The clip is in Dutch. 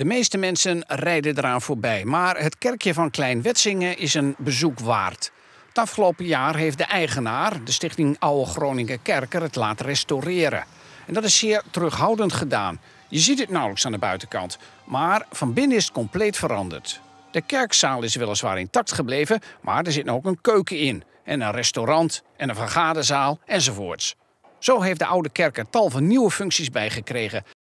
De meeste mensen rijden eraan voorbij, maar het kerkje van Klein-Wetsingen is een bezoek waard. Het afgelopen jaar heeft de eigenaar, de Stichting Oude Groningen Kerker, het laten restaureren. En dat is zeer terughoudend gedaan. Je ziet het nauwelijks aan de buitenkant, maar van binnen is het compleet veranderd. De kerkzaal is weliswaar intact gebleven, maar er zit nou ook een keuken in, en een restaurant, en een vergaderzaal enzovoorts. Zo heeft de oude kerk er tal van nieuwe functies bijgekregen